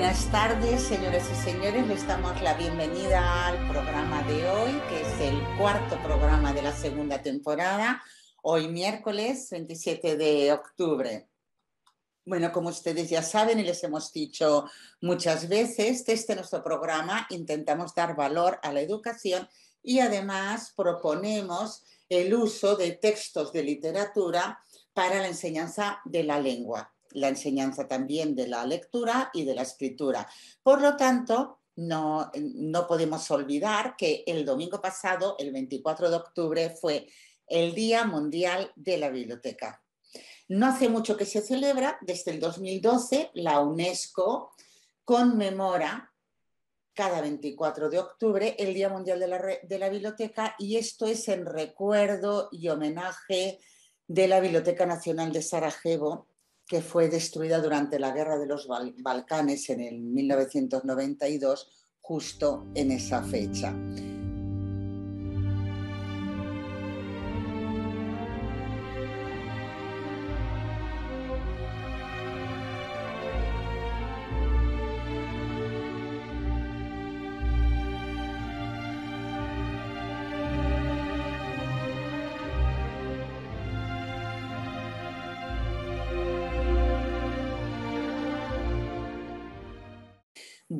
buenas tardes, señores y señores. Les damos la bienvenida al programa de hoy, que es el cuarto programa de la segunda temporada, hoy miércoles 27 de octubre. Bueno, como ustedes ya saben y les hemos dicho muchas veces, desde nuestro programa intentamos dar valor a la educación y además proponemos el uso de textos de literatura para la enseñanza de la lengua la enseñanza también de la lectura y de la escritura. Por lo tanto, no, podemos olvidar que el domingo pasado, el 24 de octubre, fue el Día Mundial de la Biblioteca. No hace mucho que se celebra, desde el 2012, la UNESCO conmemora cada 24 de octubre el Día Mundial de la, Biblioteca y esto es en recuerdo y homenaje de la Biblioteca Nacional de Sarajevo que fue destruida durante la Guerra de los Balcanes en el 1992, justo en esa fecha.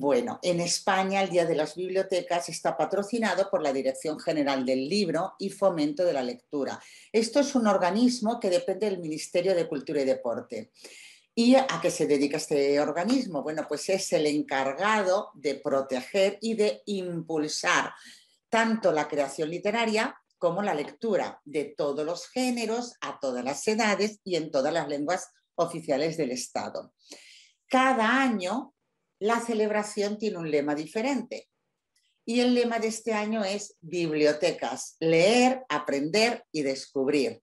Bueno, en España el Día de las Bibliotecas está patrocinado por la Dirección General del Libro y Fomento de la Lectura. Esto es un organismo que depende del Ministerio de Cultura y Deporte. ¿Y a qué se dedica este organismo? Bueno, pues es el encargado de proteger y de impulsar tanto la creación literaria como la lectura de todos los géneros, a todas las edades y en todas las lenguas oficiales del Estado. Cada año la celebración tiene un lema diferente. Y el lema de este año es bibliotecas, leer, aprender y descubrir.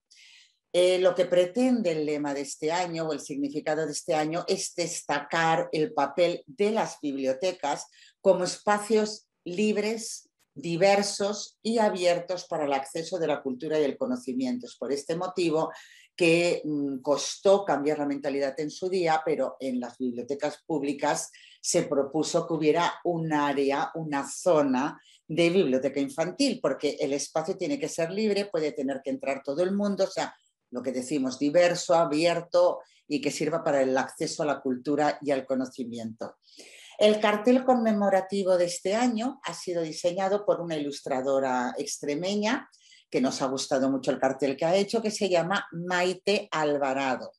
Eh, lo que pretende el lema de este año o el significado de este año es destacar el papel de las bibliotecas como espacios libres, diversos y abiertos para el acceso de la cultura y el conocimiento. por este motivo que mm, costó cambiar la mentalidad en su día, pero en las bibliotecas públicas se propuso que hubiera un área, una zona de biblioteca infantil, porque el espacio tiene que ser libre, puede tener que entrar todo el mundo, o sea, lo que decimos, diverso, abierto y que sirva para el acceso a la cultura y al conocimiento. El cartel conmemorativo de este año ha sido diseñado por una ilustradora extremeña, que nos ha gustado mucho el cartel que ha hecho, que se llama Maite Alvarado.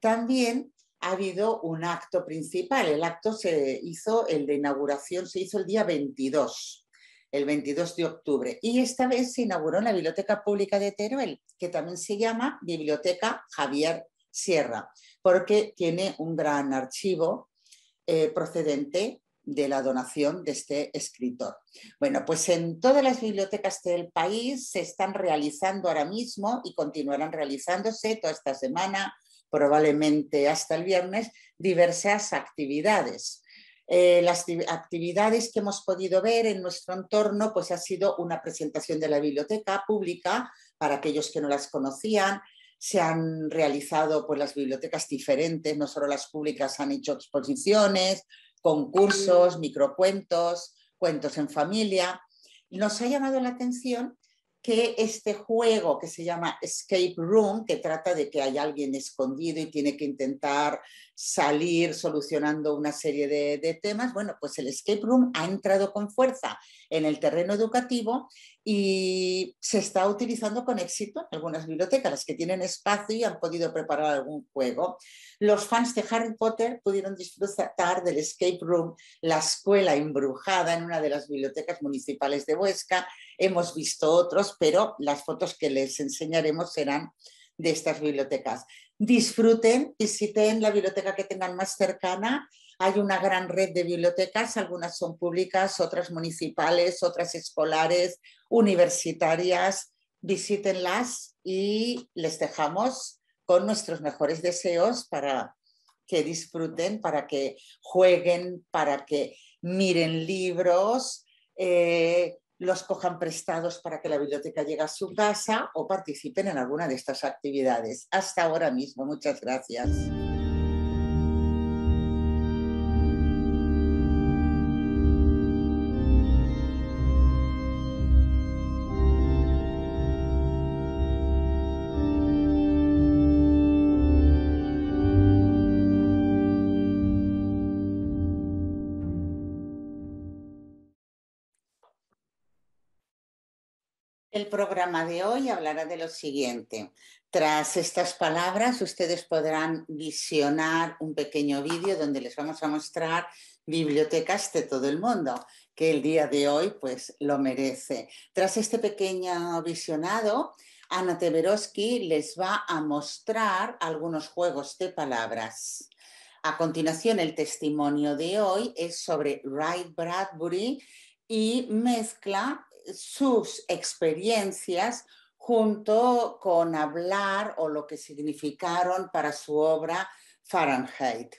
También ha habido un acto principal. El acto se hizo, el de inauguración se hizo el día 22, el 22 de octubre. Y esta vez se inauguró en la Biblioteca Pública de Teruel, que también se llama Biblioteca Javier Sierra, porque tiene un gran archivo eh, procedente de la donación de este escritor. Bueno, pues en todas las bibliotecas del país se están realizando ahora mismo y continuarán realizándose toda esta semana, probablemente hasta el viernes, diversas actividades. Eh, las actividades que hemos podido ver en nuestro entorno, pues ha sido una presentación de la biblioteca pública para aquellos que no las conocían. Se han realizado pues, las bibliotecas diferentes, no solo las públicas han hecho exposiciones, concursos, microcuentos, cuentos en familia, nos ha llamado la atención que este juego que se llama Escape Room, que trata de que hay alguien escondido y tiene que intentar salir solucionando una serie de, de, temas, bueno, pues el Escape Room ha entrado con fuerza en el terreno educativo y se está utilizando con éxito en algunas bibliotecas, las que tienen espacio y han podido preparar algún juego. Los fans de Harry Potter pudieron disfrutar del Escape Room, la escuela embrujada en una de las bibliotecas municipales de Huesca, hemos visto otros, pero las fotos que les enseñaremos serán de estas bibliotecas. Disfruten, visiten la biblioteca que tengan más cercana. Hay una gran red de bibliotecas, algunas son públicas, otras municipales, otras escolares, universitarias. Visítenlas y les dejamos con nuestros mejores deseos para que disfruten, para que jueguen, para que miren libros, eh, los cojan prestados para que la biblioteca llegue a su casa o participen en alguna de estas actividades. Hasta ahora mismo, muchas gracias. programa de hoy hablará de lo siguiente. Tras estas palabras, ustedes podrán visionar un pequeño vídeo donde les vamos a mostrar bibliotecas de todo el mundo, que el día de hoy pues lo merece. Tras este pequeño visionado, Ana Teberosky les va a mostrar algunos juegos de palabras. A continuación, el testimonio de hoy es sobre Wright Bradbury y mezcla sus experiencias junto con hablar o lo que significaron para su obra Fahrenheit.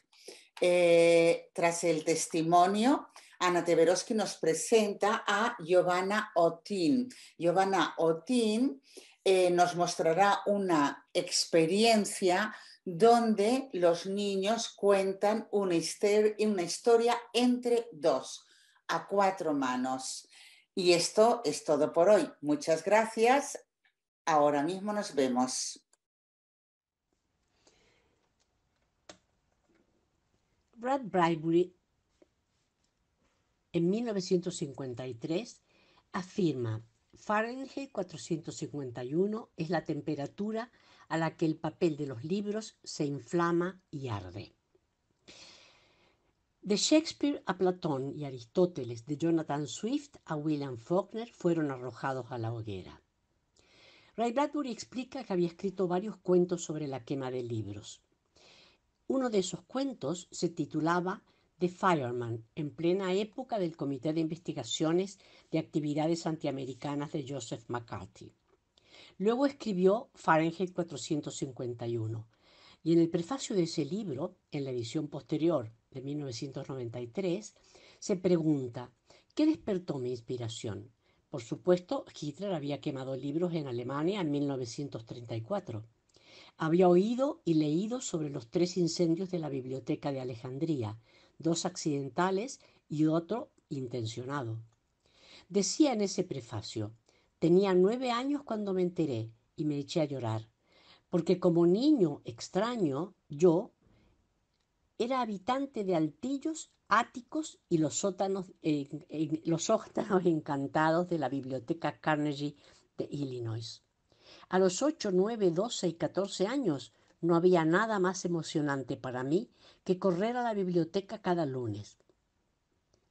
Eh, tras el testimonio, Ana Teberoski nos presenta a Giovanna Otín. Giovanna Otín eh, nos mostrará una experiencia donde los niños cuentan una historia entre dos, a cuatro manos. Y esto es todo por hoy. Muchas gracias. Ahora mismo nos vemos. Brad Bradbury, en 1953, afirma, Fahrenheit 451 es la temperatura a la que el papel de los libros se inflama y arde. De Shakespeare a Platón y Aristóteles, de Jonathan Swift a William Faulkner, fueron arrojados a la hoguera. Ray Bradbury explica que había escrito varios cuentos sobre la quema de libros. Uno de esos cuentos se titulaba The Fireman, en plena época del Comité de Investigaciones de Actividades Antiamericanas de Joseph McCarthy. Luego escribió Fahrenheit 451, y en el prefacio de ese libro, en la edición posterior, de 1993, se pregunta, ¿qué despertó mi inspiración? Por supuesto, Hitler había quemado libros en Alemania en 1934. Había oído y leído sobre los tres incendios de la biblioteca de Alejandría, dos accidentales y otro intencionado. Decía en ese prefacio, tenía nueve años cuando me enteré y me eché a llorar, porque como niño extraño, yo, era habitante de altillos, áticos y los sótanos, eh, encantados de la biblioteca Carnegie de Illinois. A los 8, 9, 12 y 14 años no había nada más emocionante para mí que correr a la biblioteca cada lunes.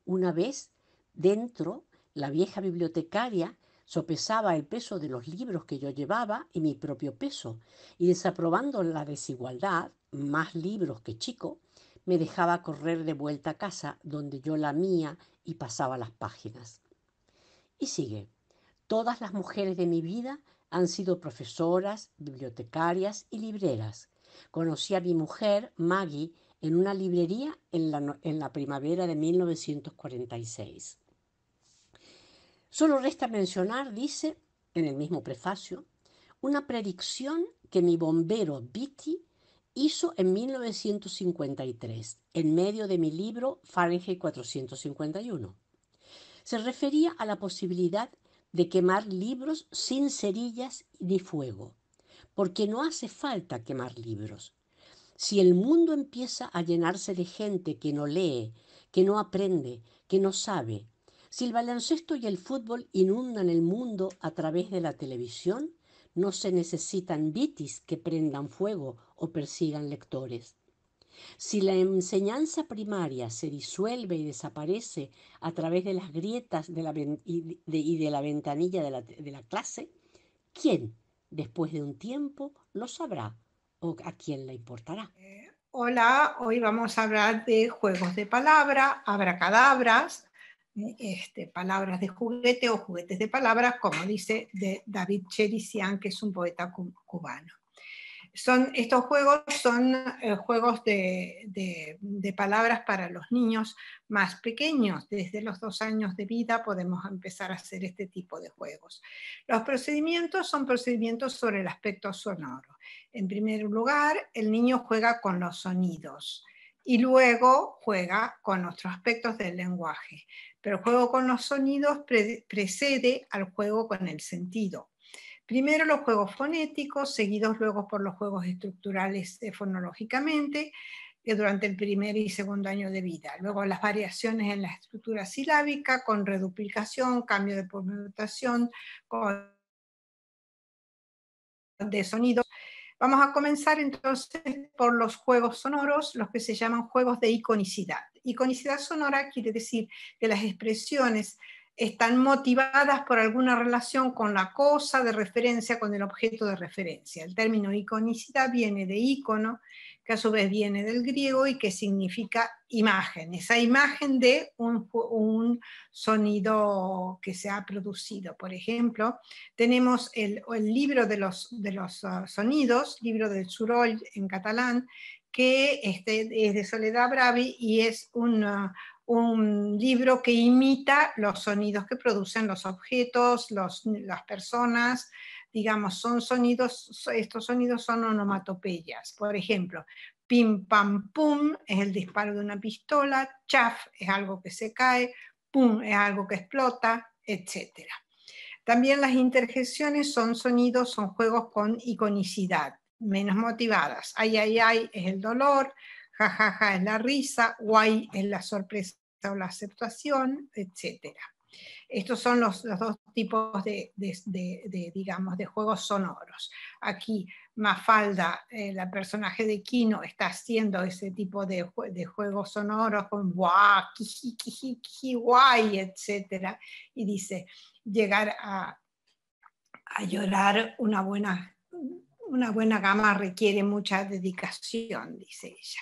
Una vez dentro, la vieja bibliotecaria sopesaba el peso de los libros que yo llevaba y mi propio peso, y desaprobando la desigualdad, más libros que chico, me dejaba correr de vuelta a casa, donde yo la mía y pasaba las páginas. Y sigue. Todas las mujeres de mi vida han sido profesoras, bibliotecarias y libreras. Conocí a mi mujer, Maggie, en una librería en la, en la primavera de 1946. Solo resta mencionar, dice, en el mismo prefacio, una predicción que mi bombero Bitty hizo en 1953, en medio de mi libro Fahrenheit 451. Se refería a la posibilidad de quemar libros sin cerillas ni fuego, porque no hace falta quemar libros. Si el mundo empieza a llenarse de gente que no lee, que no aprende, que no sabe, si el baloncesto y el fútbol inundan el mundo a través de la televisión, no se necesitan bitis que prendan fuego o persigan lectores. Si la enseñanza primaria se disuelve y desaparece a través de las grietas de la y, de, la ventanilla de la, clase, ¿quién después de un tiempo lo sabrá o a quién le importará? Hola, hoy vamos a hablar de juegos de palabra, abracadabras, este, palabras de juguete o juguetes de palabras, como dice David Cherisian, que es un poeta cubano. Son, estos juegos son eh, juegos de, palabras para los niños más pequeños. Desde los dos años de vida podemos empezar a hacer este tipo de juegos. Los procedimientos son procedimientos sobre el aspecto sonoro. En primer lugar, el niño juega con los sonidos y luego juega con otros aspectos del lenguaje. Pero el juego con los sonidos precede al juego con el sentido Primero los juegos fonéticos, seguidos luego por los juegos estructurales eh, fonológicamente eh, durante el primer y segundo año de vida. Luego las variaciones en la estructura silábica con reduplicación, cambio de pronunciación, con de sonido. Vamos a comenzar entonces por los juegos sonoros, los que se llaman juegos de iconicidad. Iconicidad sonora quiere decir que las expresiones están motivadas por alguna relación con la cosa de referencia, con el objeto de referencia. El término iconicidad viene de icono, que a su vez viene del griego y que significa imagen, esa imagen de un, sonido que se ha producido. Por ejemplo, tenemos el, libro de los, de los ah, sonidos, libro del surol en catalán, que este, es de Soledad Bravi y es un... Ah, un libro que imita los sonidos que producen los objetos, las personas, digamos, son sonidos, estos sonidos son onomatopeyas. Por ejemplo, pim pam pum es el disparo de una pistola, chaf es algo que se cae, pum es algo que explota, etc. También las interjecciones son sonidos, son juegos con iconicidad, menos motivadas. Ay, ay, ay es el dolor, jajaja ja, ja, es la risa, guay es la sorpresa o la aceptación, etc. Estos son los, dos tipos de, digamos, de juegos sonoros. Aquí Mafalda, el eh, la personaje de Kino, está haciendo ese tipo de, juegos sonoros con guau, kiji, guay, etc. Y dice, llegar a llorar una buena una buena gama requiere mucha dedicación, dice ella.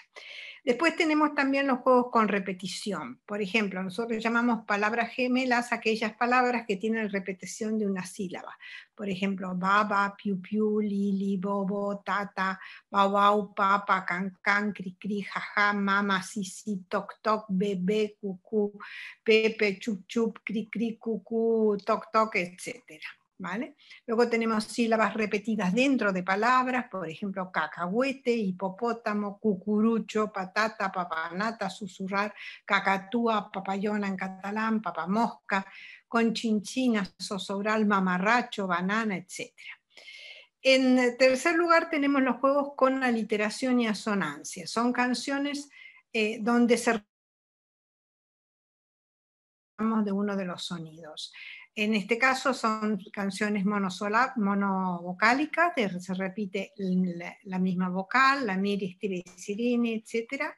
Después tenemos también los juegos con repetición. Por ejemplo, nosotros llamamos palabras gemelas aquellas palabras que tienen repetición de una sílaba. Por ejemplo, baba, piu piu, lili, bobo, tata, bau papa, can can, cri cri, jaja, mama, sisi, toc toc, bebé, cucú, pepe, chup chup, cri cri, cucú, toc toc, etcétera. Luego tenemos sílabas repetidas dentro de palabras, por ejemplo, cacahuete, hipopótamo, cucurucho, patata, papanata, susurrar, cacatúa, papayona en catalán, papamosca, conchinchina, zozobral, mamarracho, banana, etc. En tercer lugar tenemos los juegos con aliteración y asonancia. Son canciones eh, donde se de uno de los sonidos. En este caso son canciones monovocálicas, se repite la, misma vocal, la miris, estire, etc.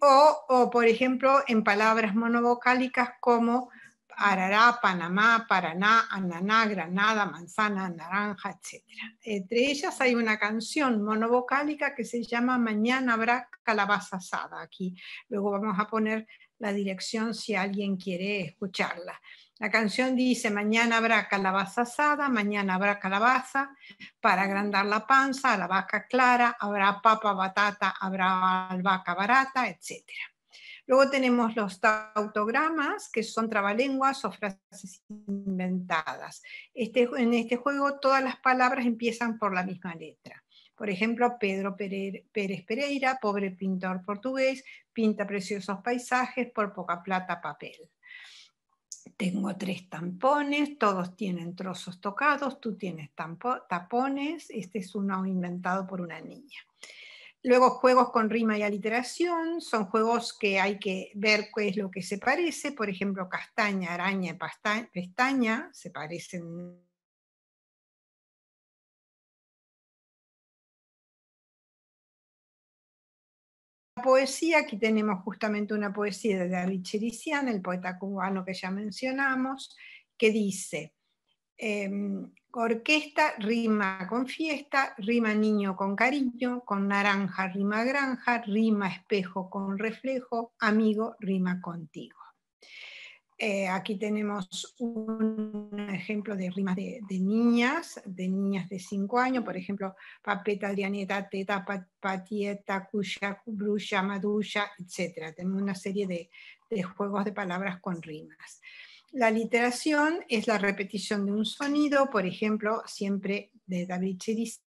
O, por ejemplo, en palabras monovocálicas como Arará, Panamá, Paraná, Ananá, Granada, Manzana, Naranja, etc. Entre ellas hay una canción monovocálica que se llama Mañana habrá calabaza asada. Aquí luego vamos a poner la dirección si alguien quiere escucharla. La canción dice, mañana habrá calabaza asada, mañana habrá calabaza para agrandar la panza, la vaca clara, habrá papa batata, habrá albahaca barata, etc. Luego tenemos los tautogramas, que son trabalenguas o frases inventadas. Este, en este juego todas las palabras empiezan por la misma letra. Por ejemplo, Pedro Pérez Pereira, pobre pintor portugués, pinta preciosos paisajes por poca plata papel. Tengo tres tampones, todos tienen trozos tocados, tú tienes tapones, este es uno inventado por una niña. Luego juegos con rima y aliteración, son juegos que hay que ver qué es lo que se parece, por ejemplo, castaña, araña y pestaña se parecen poesía, aquí tenemos justamente una poesía de David Chirician, el poeta cubano que ya mencionamos, que dice, em, orquesta rima con fiesta, rima niño con cariño, con naranja rima granja, rima espejo con reflejo, amigo rima contigo. Eh, aquí tenemos un ejemplo de rimas de, niñas, de niñas de 5 años, por ejemplo, papeta, dianeta, teta, patieta, cuya, brulla, madulla, etc. Tenemos una serie de, juegos de palabras con rimas. La literación es la repetición de un sonido, por ejemplo, siempre de David dice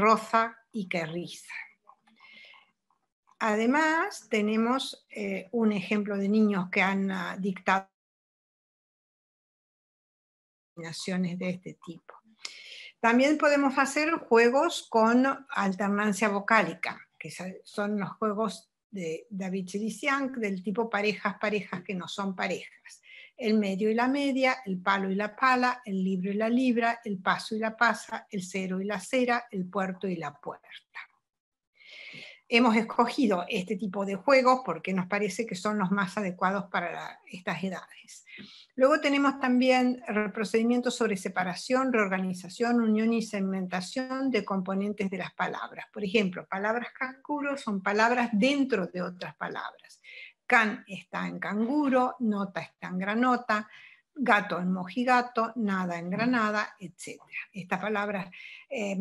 roza y que riza. Además, tenemos eh, un ejemplo de niños que han ah, dictado dictado de este tipo. También podemos hacer juegos con alternancia vocálica, que son los juegos de David Chirisian, del tipo parejas, parejas que no son parejas el medio y la media, el palo y la pala, el libro y la libra, el paso y la pasa, el cero y la cera, el puerto y la puerta. Hemos escogido este tipo de juegos porque nos parece que son los más adecuados para estas edades. Luego tenemos también procedimientos sobre separación, reorganización, unión y segmentación de componentes de las palabras. Por ejemplo, palabras canguro son palabras dentro de otras palabras Can está en canguro, nota está en granota, gato en mojigato, nada en granada, etc. Estas palabras eh,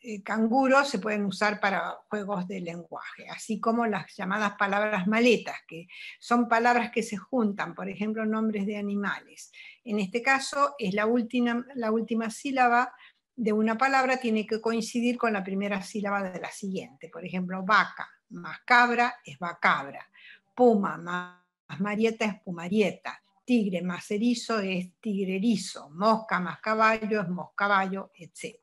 eh, canguro se pueden usar para juegos de lenguaje, así como las llamadas palabras maletas, que son palabras que se juntan, por ejemplo, nombres de animales. En este caso es la última, la última sílaba de una palabra tiene que coincidir con la primera sílaba de la siguiente. Por ejemplo, vaca más cabra es vacabra puma más marieta es pumarieta, tigre más erizo es tigrerizo, mosca más caballo es moscaballo, etc.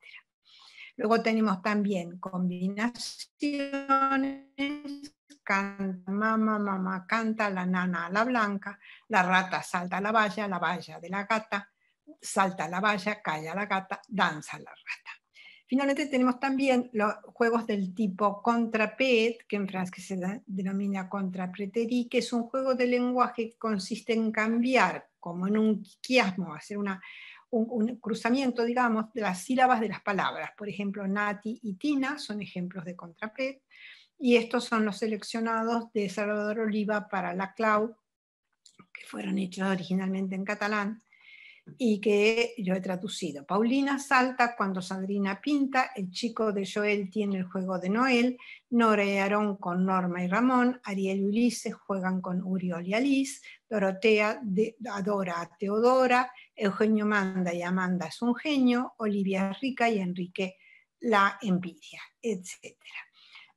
Luego tenemos también combinaciones, canta, mamá, mamá, canta, la nana a la blanca, la rata salta a la valla, la valla de la gata, salta a la valla, calla a la gata, danza la rata. Finalmente tenemos también los juegos del tipo contrapet, que en francés se denomina contrapreterie, que es un juego de lenguaje que consiste en cambiar, como en un quiasmo, hacer un, un, cruzamiento, digamos, de las sílabas de las palabras. Por ejemplo, Nati y Tina son ejemplos de contrapet, y estos son los seleccionados de Salvador Oliva para la Clau, que fueron hechos originalmente en catalán y que yo he traducido. Paulina salta cuando Sandrina pinta, el chico de Joel tiene el juego de Noel, Nora y Aarón con Norma y Ramón, Ariel y Ulises juegan con Uriol y Alice, Dorotea adora a Teodora, Eugenio manda y Amanda es un genio, Olivia es rica y Enrique la envidia, etc.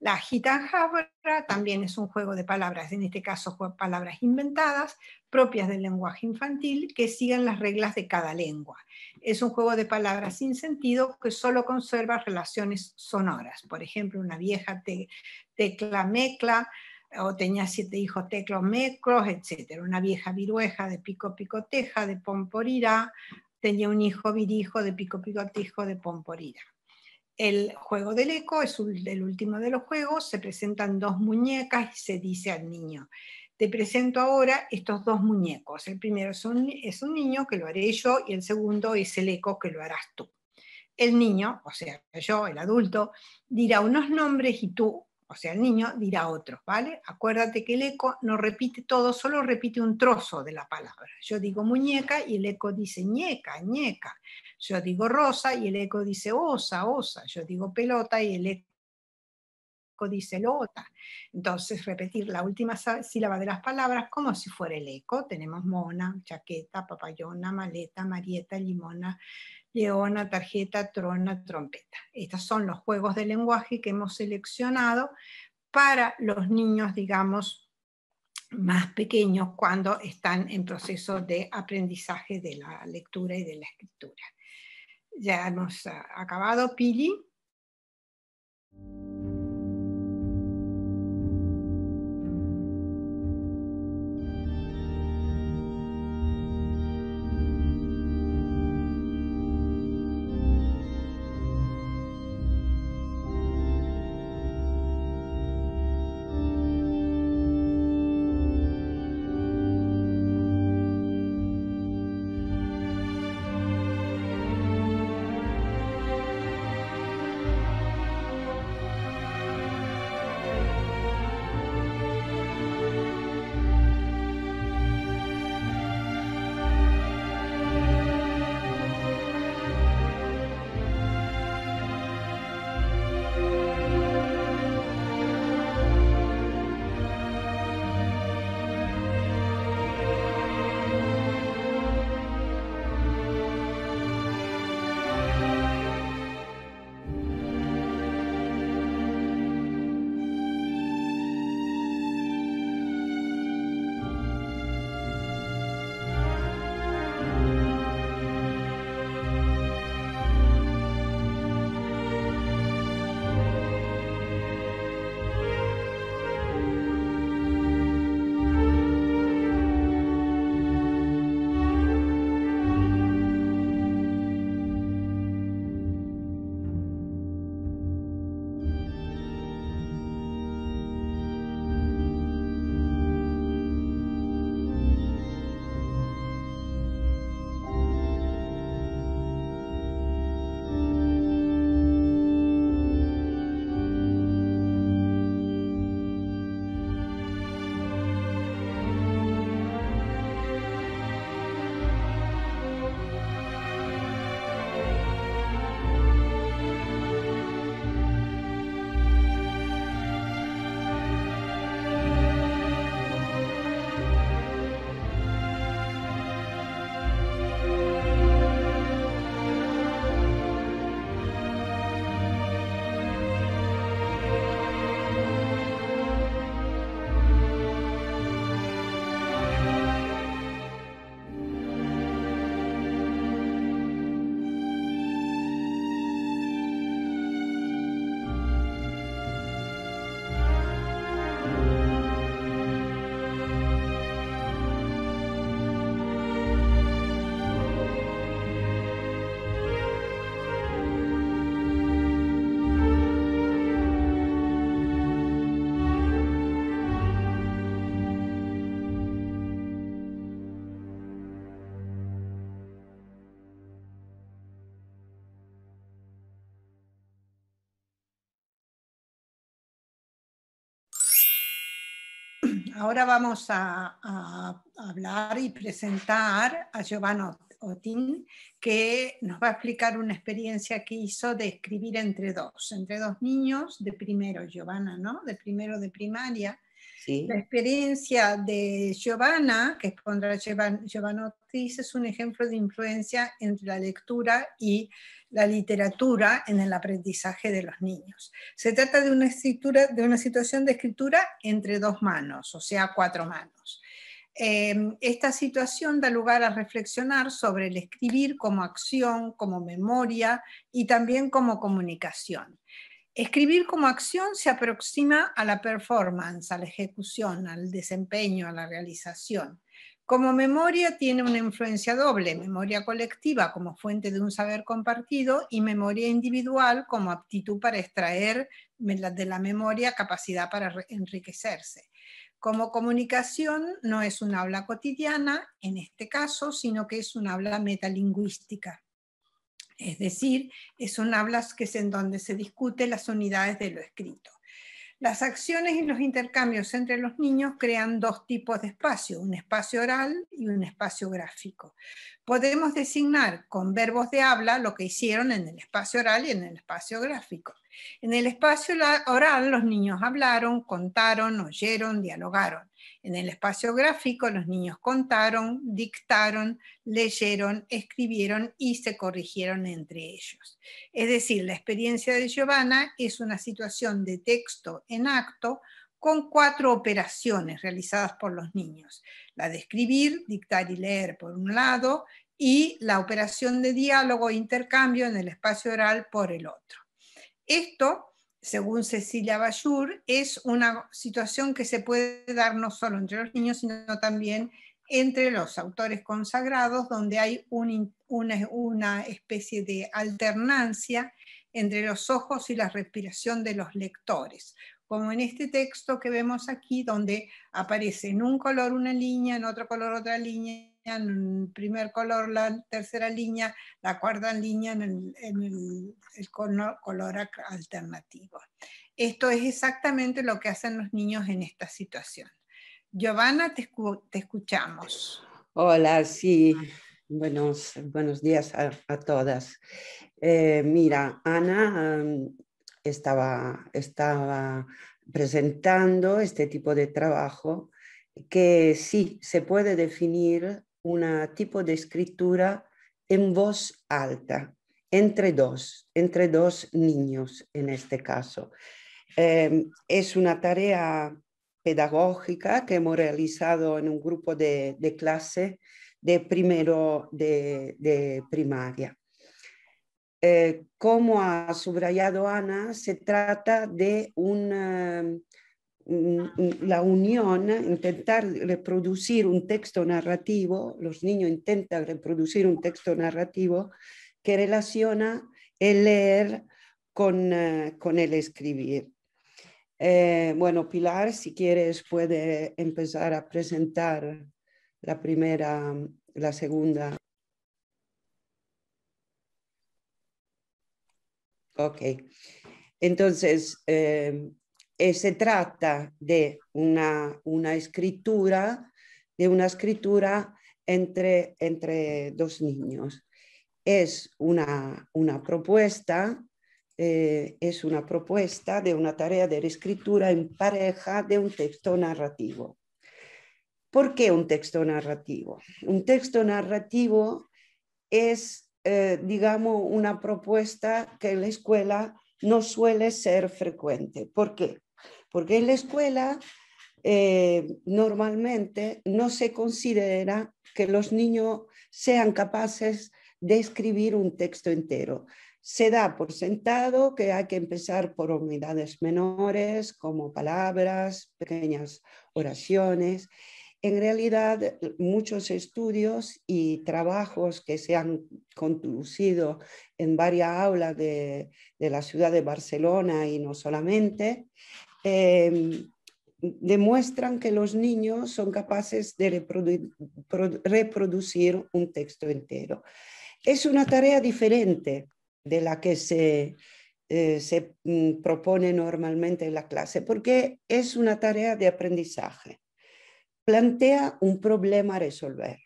La gitanjabra también es un juego de palabras, en este caso palabras inventadas propias del lenguaje infantil que sigan las reglas de cada lengua. Es un juego de palabras sin sentido que solo conserva relaciones sonoras. Por ejemplo, una vieja tecla mecla o tenía siete hijos teclos meclos, etc. Una vieja virueja de pico picoteja de pomporira tenía un hijo virijo de pico picotejo de pomporira. El juego del eco es el último de los juegos, se presentan dos muñecas y se dice al niño, te presento ahora estos dos muñecos. El primero es un, es niño, que lo haré yo, y el segundo es el eco, que lo harás tú. El niño, o sea, yo, el adulto, dirá unos nombres y tú, o sea, el niño, dirá otros, ¿vale? Acuérdate que el eco no repite todo, solo repite un trozo de la palabra. Yo digo muñeca y el eco dice ñeca, ñeca. Yo digo rosa y el eco dice osa, osa. Yo digo pelota y el eco dice Entonces, repetir la última sílaba de las palabras como si fuera el eco. Tenemos mona, chaqueta, papayona, maleta, marieta, limona, leona, tarjeta, trona, trompeta. Estos son los juegos de lenguaje que hemos seleccionado para los niños, digamos, más pequeños cuando están en proceso de aprendizaje de la lectura y de la escritura. Ya hemos ah, acabado, Pili. ahora vamos a, hablar y presentar a Giovanna Otín, que nos va a explicar una experiencia que hizo de escribir entre dos, entre dos niños de primero, Giovanna, ¿no? De primero de primaria. Sí. La experiencia de Giovanna, que expondrá Giovanna es un ejemplo de influencia entre la lectura y la literatura en el aprendizaje de los niños. Se trata de una, situación de escritura entre dos manos, o sea, cuatro manos. Em, esta situación da lugar a reflexionar sobre el escribir como acción, como memoria y también como comunicación. Escribir como acción se aproxima a la performance, a la ejecución, al desempeño, a la realización. Como memoria tiene una influencia doble, memoria colectiva como fuente de un saber compartido y memoria individual como aptitud para extraer de la memoria capacidad para enriquecerse. Como comunicación no es un habla cotidiana en este caso, sino que es un habla metalingüística. Es decir, es un habla que es en donde se discute las unidades de lo escrito. Las acciones y los intercambios entre los niños crean dos tipos de espacio, un espacio oral y un espacio gráfico. Podemos designar con verbos de habla lo que hicieron en el espacio oral y en el espacio gráfico. En el espacio oral los niños hablaron, contaron, oyeron, dialogaron. En el espacio gráfico los niños contaron, dictaron, leyeron, escribieron y se corrigieron entre ellos. Es decir, la experiencia de Giovanna es una situación de texto en acto con cuatro operaciones realizadas por los niños. La de escribir, dictar y leer por un lado y la operación de diálogo e intercambio en el espacio oral por el otro. Esto según Cecilia Bayur, es una situación que se puede dar no solo entre los niños, sino también entre los autores consagrados, donde hay una especie de alternancia entre los ojos y la respiración de los lectores, como en este texto que vemos aquí, donde aparece en un color una línea, en otro color otra línea, en primer color la tercera línea, la cuarta línea en el, color, alternativo. Esto es exactamente lo que hacen los niños en esta situación. Giovanna, te, escuchamos. Hola, sí. Buenos, buenos días a, todas. Eh, mira, Ana um, estaba, estaba presentando este tipo de trabajo que sí se puede definir un tipo de escritura en voz alta, entre dos, entre dos niños en este caso. Em, es una tarea pedagógica que hemos realizado en un grupo de, clase de primero de, primaria. Eh, como ha subrayado Ana, se trata de un, em, la unión, intentar reproducir un texto narrativo, los niños intentan reproducir un texto narrativo que relaciona el leer con, eh, el escribir. Eh, bueno, Pilar, si quieres puede empezar a presentar la primera, la segunda. Ok, entonces... Eh, eh, se trata de una, escritura, de una escritura entre, dos niños. Es una, propuesta, eh, es una propuesta de una tarea de escritura en pareja de un texto narrativo. ¿Por qué un texto narrativo? Un texto narrativo es, eh, digamos, una propuesta que en la escuela no suele ser frecuente. ¿Por qué? porque en la escuela eh, normalmente no se considera que los niños sean capaces de escribir un texto entero. Se da por sentado que hay que empezar por unidades menores, como palabras, pequeñas oraciones. En realidad, muchos estudios y trabajos que se han conducido en varias aulas de la ciudad de Barcelona y no solamente, Em, demuestran que los niños son capaces de reproducir un texto entero. Es una tarea diferente de la que se, eh, se mm, propone normalmente en la clase, porque es una tarea de aprendizaje. Plantea un problema a resolver.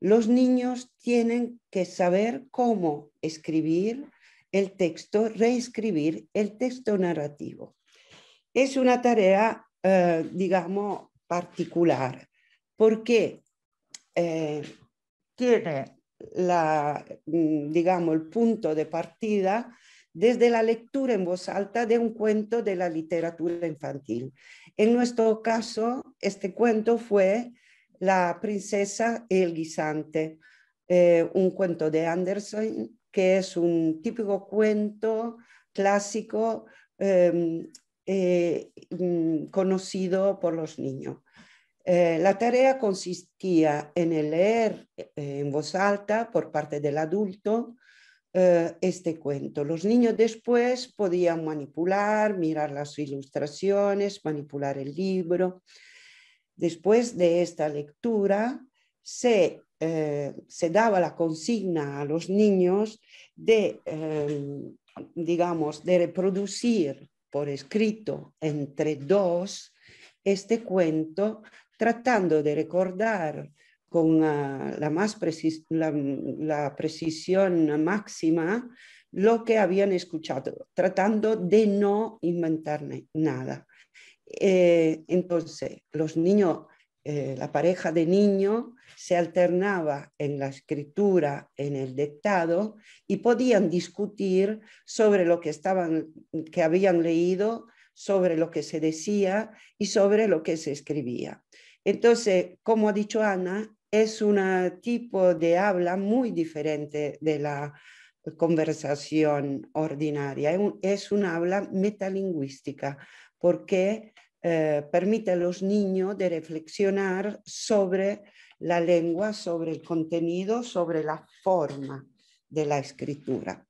Los niños tienen que saber cómo escribir el texto, reescribir el texto narrativo es una tarea, eh, digamos, particular, porque eh, tiene, la, mm, digamos, el punto de partida desde la lectura en voz alta de un cuento de la literatura infantil. En nuestro caso, este cuento fue La princesa y el guisante, eh, un cuento de Anderson, que es un típico cuento clásico em, eh, mm, conocido por los niños. Eh, la tarea consistía en leer eh, en voz alta por parte del adulto este cuento. Los niños después podían manipular, mirar las ilustraciones, manipular el libro. Después de esta lectura se, se daba la consigna a los niños de, digamos, de reproducir escrito entre dos este cuento, tratando de recordar con ah, la, más la, precisión máxima lo que habían escuchado, tratando de no inventar nada. Eh, entonces, los niños eh, la pareja de niño se alternaba en la escritura, en el dictado, y podían discutir sobre lo que, estaban, que habían leído, sobre lo que se decía y sobre lo que se escribía. Entonces, como ha dicho Ana, es un tipo de habla muy diferente de la conversación ordinaria, es un habla metalingüística, porque eh, permite a los niños de reflexionar sobre la lengua, sobre el contenido, sobre la forma de la escritura.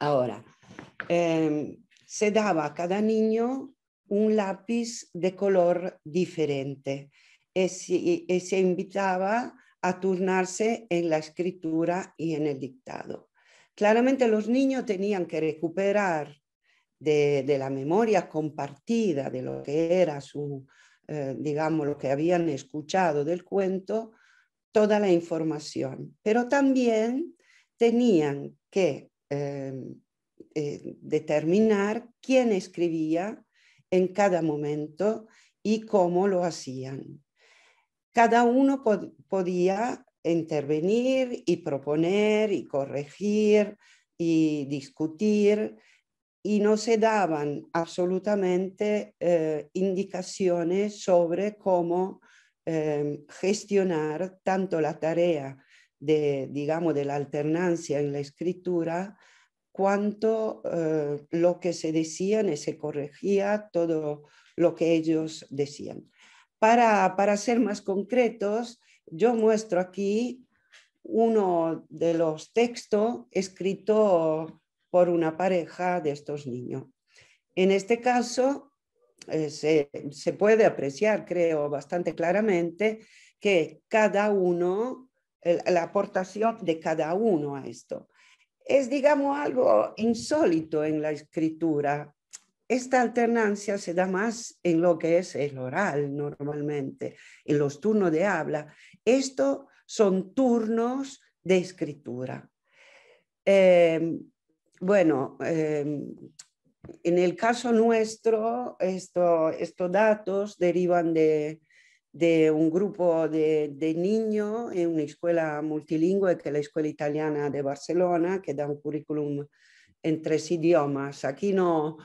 Ahora, em, se daba a cada niño un lápiz de color diferente y se invitaba a turnarse en la escritura y en el dictado. Claramente los niños tenían que recuperar de, la memoria compartida, de lo que era su, eh, digamos, lo que habían escuchado del cuento, toda la información. Pero también tenían que eh, eh, determinar quién escribía en cada momento y cómo lo hacían. Cada uno podía intervenir y proponer y corregir y discutir y no se daban absolutamente eh, indicaciones sobre cómo em, gestionar tanto la tarea de, digamos, de la alternancia en la escritura, cuanto eh, lo que se decía y se corregía todo lo que ellos decían. Para, ser más concretos, yo muestro aquí uno de los textos escrito por una pareja de estos niños. En este caso, eh, se, se, puede apreciar, creo, bastante claramente que cada uno, la aportación de cada uno a esto. Es, digamos, algo insólito en la escritura. Esta alternancia se da más en lo que es el oral normalmente, en los turnos de habla. esto son turnos de escritura. Eh, bueno, em, en el caso nuestro, estos datos derivan de, un grupo de, niños en una escuela multilingüe, que es la Escuela Italiana de Barcelona, que da un currículum en tres idiomas. Aquí no,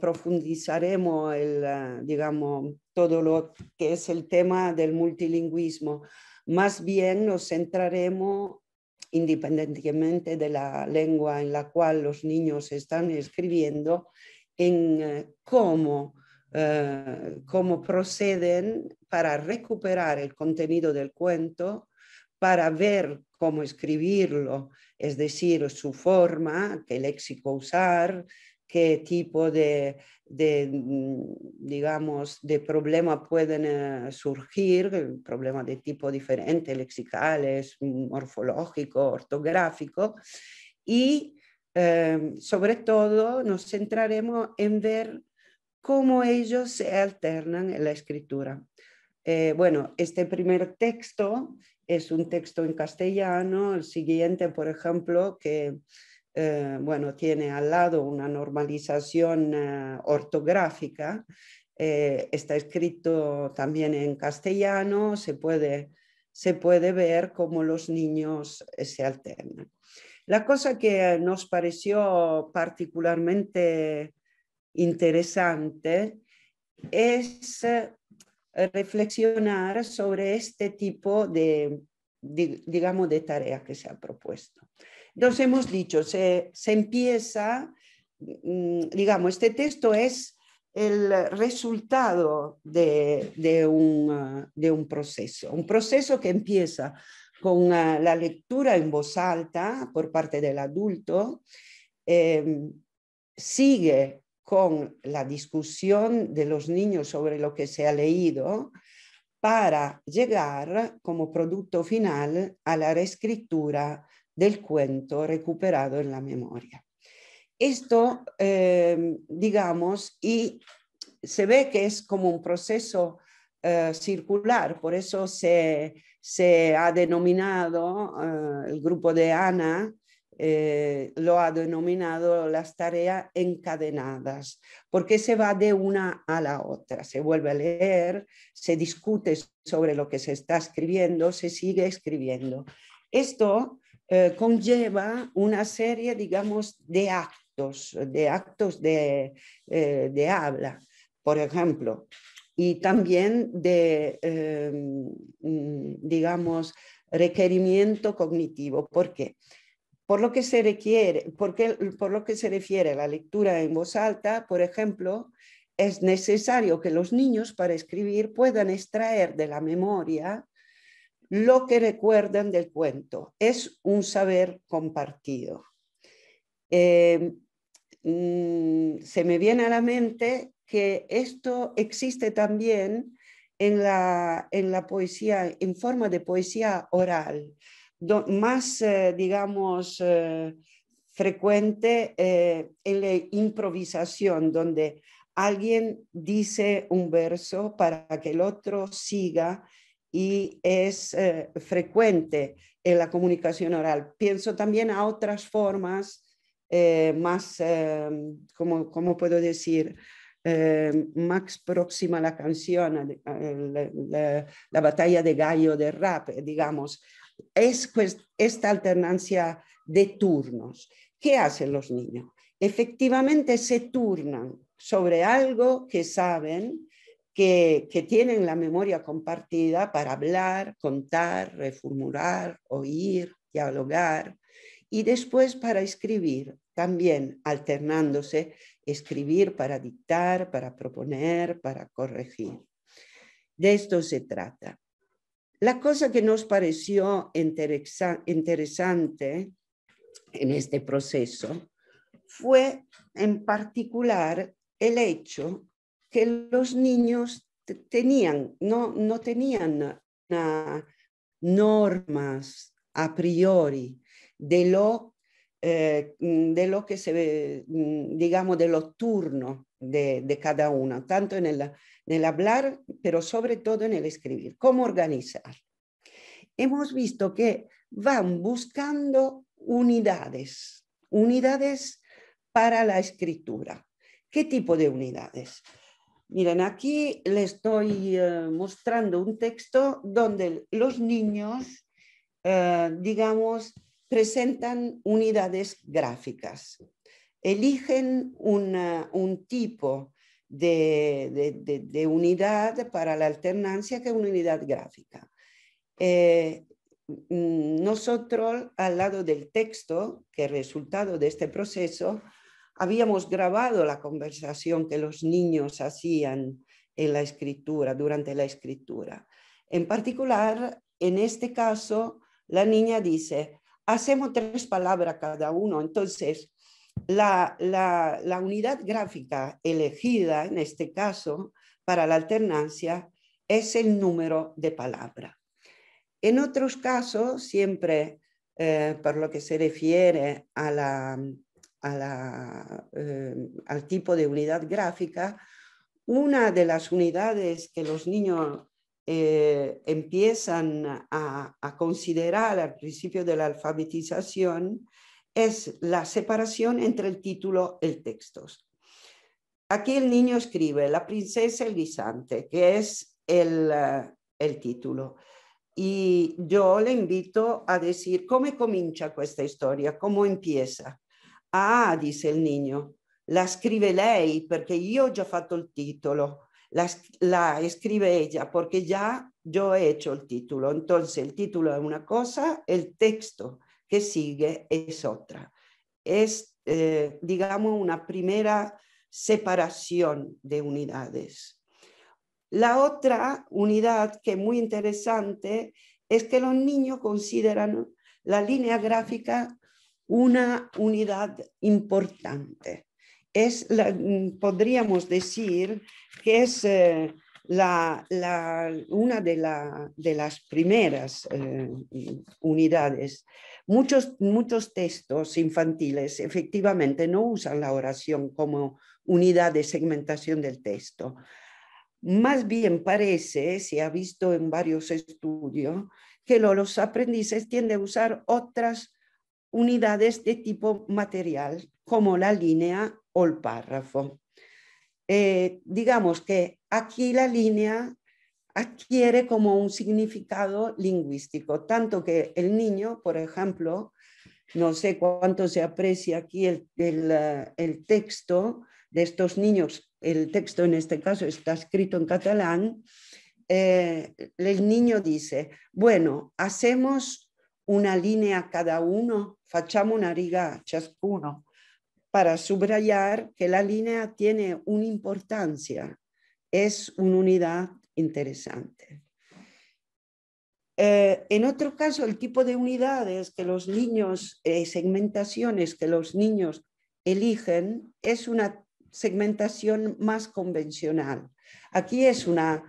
profundizaremos el, ah, digamos, todo lo que es el tema del multilingüismo. Más bien nos centraremos independientemente de la lengua en la cual los niños están escribiendo, en eh, eh, cómo, proceden para recuperar el contenido del cuento, para ver cómo escribirlo, es decir, su forma, qué léxico usar, qué tipo de, mm, digamos, de problema pueden eh, surgir, problemas de tipo diferente, lexicales, mm, morfológico, ortográfico, y eh, sobre todo nos centraremos en ver cómo ellos se alternan en la escritura. Eh, bueno, este primer texto es un texto en castellano, el siguiente, por ejemplo, que eh, bueno, tiene al lado una normalización eh, ortográfica, eh, está escrito también en castellano, se puede, ver cómo los niños se alternan. La cosa que nos pareció particularmente interesante es reflexionar sobre este tipo de digamos, de tarea que se ha propuesto. Entonces hemos dicho, se, empieza, mm, digamos, este texto es el resultado ah, de, un, proceso, un proceso que empieza con ah, la lectura en voz alta por parte del adulto, em, sigue con la discusión de los niños sobre lo que se ha leído para llegar como producto final a la reescritura del cuento recuperado en la memoria. Esto, em, digamos, y se ve que es como un proceso eh, circular, por eso se, ha denominado, eh, el grupo de Ana eh, lo ha denominado las tareas encadenadas, porque se va de una a la otra, se vuelve a leer, se discute sobre lo que se está escribiendo, se sigue escribiendo. Esto eh, conlleva una serie, digamos, de actos, de actos de, eh, habla, por ejemplo, y también de, em, mm, digamos, requerimiento cognitivo. ¿Por qué? Por lo que se requiere, por lo que se refiere a la lectura en voz alta, por ejemplo, es necesario que los niños para escribir puedan extraer de la memoria lo que recuerdan del cuento. Es un saber compartido. Em, mm, se me viene a la mente que esto existe también en la, poesía, en forma de poesía oral, más, eh, digamos, eh, frecuente eh, en la improvisación, donde alguien dice un verso para que el otro siga y es eh, frecuente en la comunicación oral. Pienso también a otras formas eh, más, eh, como, puedo decir, eh, más próxima a la canción, la, batalla de gallo de rap, digamos. Es pues, esta alternancia de turnos. ¿Qué hacen los niños? Efectivamente se turnan sobre algo que saben que, tienen la memoria compartida para hablar, contar, reformular, oír, dialogar y después para escribir, también alternándose, escribir para dictar, para proponer, para corregir. De esto se trata. La cosa que nos pareció interesante en este proceso fue en particular el hecho que los niños tenían, no, tenían normas a priori de lo, eh, que se ve, mm, digamos, de lo turno de, cada uno, tanto en el, hablar, pero sobre todo en el escribir, cómo organizar. Hemos visto que van buscando unidades, unidades para la escritura. ¿Qué tipo de unidades? Miren, aquí les estoy eh, mostrando un texto donde los niños, eh, digamos, presentan unidades gráficas. Eligen un tipo de, unidad para la alternancia que es una unidad gráfica. Eh, mm, nosotros, al lado del texto, que es resultado de este proceso, habíamos grabado la conversación que los niños hacían en la escritura, durante la escritura. En particular, en este caso, la niña dice, hacemos tres palabras cada uno. Entonces, la, la, unidad gráfica elegida en este caso para la alternancia es el número de palabra. En otros casos, siempre eh, por lo que se refiere a la eh, al tipo de unidad gráfica, una de las unidades que los niños eh, empiezan a, considerar al principio de la alfabetización es la separación entre el título y el texto. Aquí el niño escribe La princesa el guisante, que es el, eh, el título. Y yo le invito a decir cómo comienza esta historia, cómo empieza. Ah, dice el niño, la escribe lei porque yo ho he fatto il titolo. La, escribe ella porque ya yo he hecho el título. Entonces, el título es una cosa, el texto que sigue es otra. Es, eh, digamos, una primera separación de unidades. La otra unidad que es muy interesante es que los niños consideran la línea gráfica una unidad importante. Es mm, podríamos decir que es eh, la, una de, las primeras eh, unidades. Muchos, muchos textos infantiles efectivamente no usan la oración como unidad de segmentación del texto. Más bien parece, se ha visto en varios estudios, que los aprendices tienden a usar otras unidades de tipo material, como la línea o el párrafo. Eh, digamos que aquí la línea adquiere como un significado lingüístico, tanto que el niño, por ejemplo, no sé cuánto se aprecia aquí el, eh, texto de estos niños, el texto en este caso está escrito en catalán, eh, el niño dice, bueno, hacemos una línea cada uno, facciamo una riga ciascuno para subrayar que la línea tiene una importancia, es una unidad interesante. Eh, en otro caso, el tipo de unidades que los niños, eh, segmentaciones que los niños eligen, es una segmentación más convencional. Aquí es una,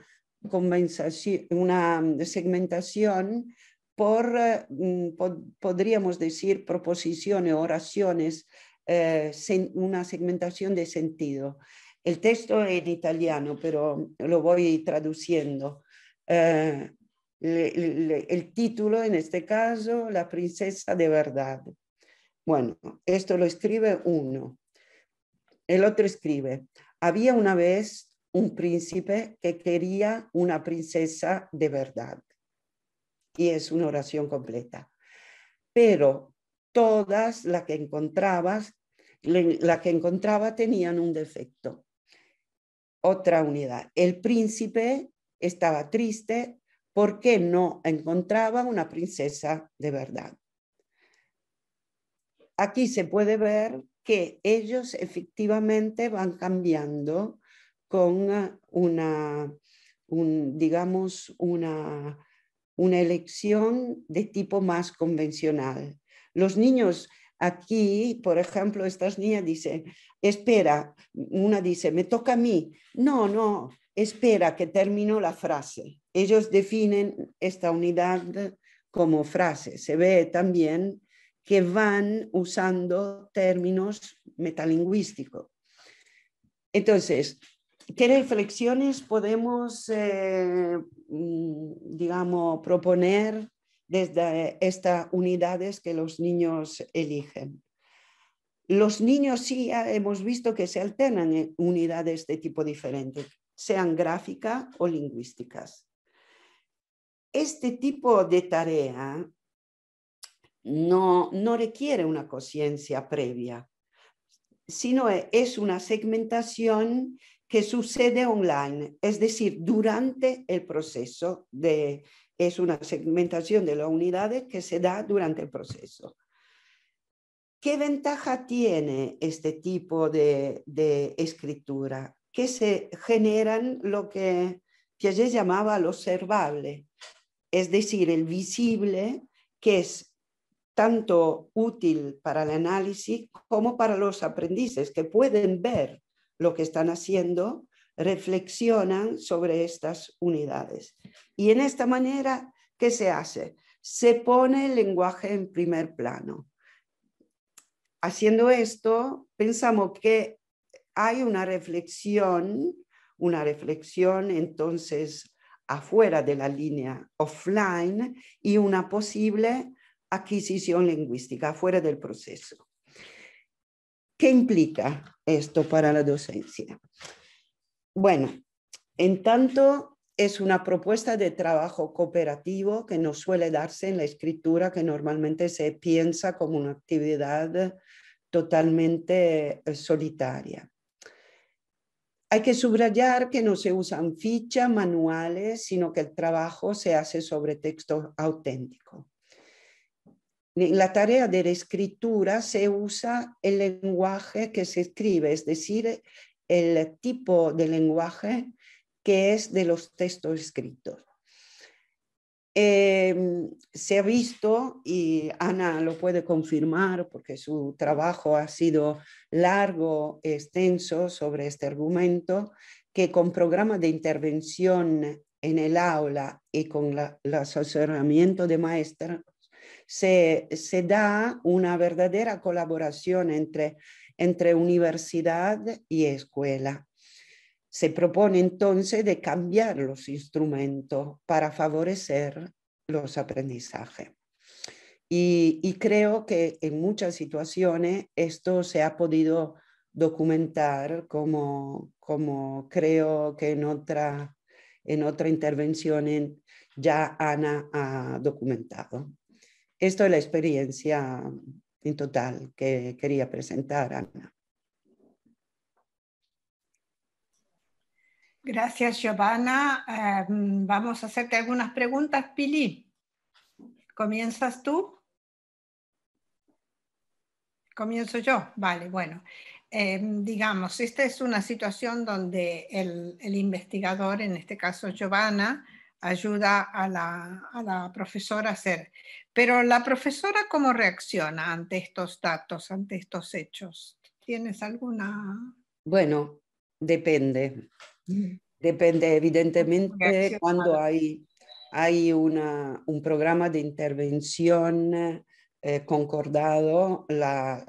una segmentación por, eh, mm, podríamos decir, proposiciones, oraciones, eh, una segmentación de sentido. El texto es en italiano, pero lo voy traduciendo. Eh, el título, en este caso, La princesa de verdad. Bueno, esto lo escribe uno. El otro escribe, había una vez un príncipe que quería una princesa de verdad y es una oración completa. Pero todas las que encontrabas, que encontraba tenían un defecto. Otra unidad. El príncipe estaba triste porque no encontraba una princesa de verdad. Aquí se puede ver que ellos efectivamente van cambiando con ah, una, digamos, una una elección de tipo más convencional. Los niños aquí, por ejemplo, estas niñas dicen, espera, una dice, me toca a mí. No, no, espera que termino la frase. Ellos definen esta unidad como frase. Se ve también que van usando términos metalingüísticos. Entonces, ¿Qué reflexiones podemos, eh, mm, digamos, proponer desde estas unidades que los niños eligen? Los niños sí hemos visto que se alternan unidades de tipo diferente, sean gráficas o lingüísticas. Este tipo de tarea no, no requiere una conciencia previa, sino es una segmentación que sucede online, es decir, durante el proceso de, es una segmentación de las unidades que se da durante el proceso. ¿Qué ventaja tiene este tipo de, de escritura? Que se generan lo que Piaget llamaba lo observable, es decir, el visible, que es tanto útil para el análisis como para los aprendices, que pueden ver lo que están haciendo, reflexionan sobre estas unidades. Y en esta manera, ¿qué se hace? Se pone el lenguaje en primer plano. Haciendo esto, pensamos que hay una reflexión, una reflexión entonces afuera de la línea offline y una posible adquisición lingüística afuera del proceso. ¿Qué implica esto para la docencia? Bueno, en tanto es una propuesta de trabajo cooperativo que no suele darse en la escritura, que normalmente se piensa como una actividad totalmente eh, solitaria. Hay que subrayar que no se usan fichas, manuales, sino que el trabajo se hace sobre texto auténtico. En la tarea de la escritura se usa el lenguaje que se escribe, es decir, el tipo de lenguaje que es de los textos escritos. Em, se ha visto, y Ana lo puede confirmar porque su trabajo ha sido largo, extenso sobre este argumento, que con programas de intervención en el aula y con el asesoramiento de maestra, se, se da una verdadera colaboración entre, entre universidad y escuela. Se propone entonces de cambiar los instrumentos para favorecer los aprendizajes. Y, creo que en muchas situaciones esto se ha podido documentar como, como creo que en otra, en otra intervención ya Ana ha documentado. Esto es la experiencia mm, en total que quería presentar, Ana. Gracias, Giovanna. Eh, mm, vamos a hacerte algunas preguntas, Pili. ¿Comienzas tú? Comienzo yo. Vale, bueno. Eh, mm, digamos, esta es una situación donde el, el investigador, en este caso Giovanna, ayuda a la, a la, profesora a hacer. Pero la profesora, ¿cómo reacciona ante estos datos, ante estos hechos? ¿Tienes alguna? Bueno, depende. Mm. Depende, evidentemente, cuando hay, hay una, un programa de intervención eh, concordado, la,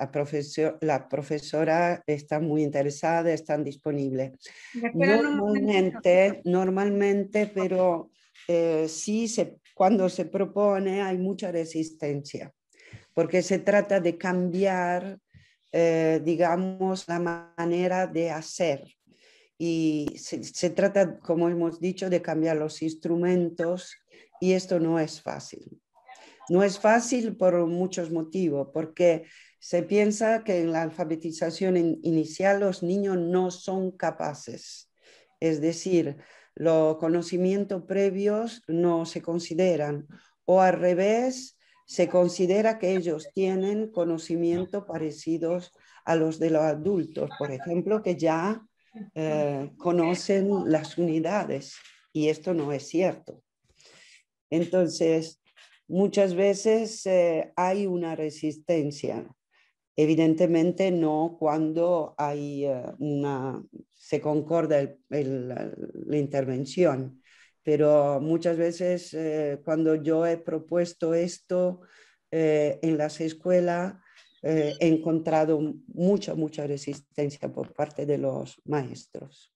la, profesora está muy interesada, están disponibles. Normalmente, normalmente, pero eh, sí cuando se propone hay mucha resistencia, porque se trata de cambiar, eh, digamos, la manera de hacer. Y se, se trata, como hemos dicho, de cambiar los instrumentos y esto no es fácil. No es fácil por muchos motivos, porque se piensa que en la alfabetización inicial los niños no son capaces. Es decir, los conocimientos previos no se consideran o al revés, se considera que ellos tienen conocimientos parecidos a los de los adultos, por ejemplo, que ya eh, conocen las unidades y esto no es cierto. Entonces, muchas veces eh, hay una resistencia Evidentemente no cuando hay eh, se concorda la intervención, pero muchas veces eh, cuando yo he propuesto esto eh, en las escuelas, he encontrado mucha, mucha resistencia por parte de los maestros.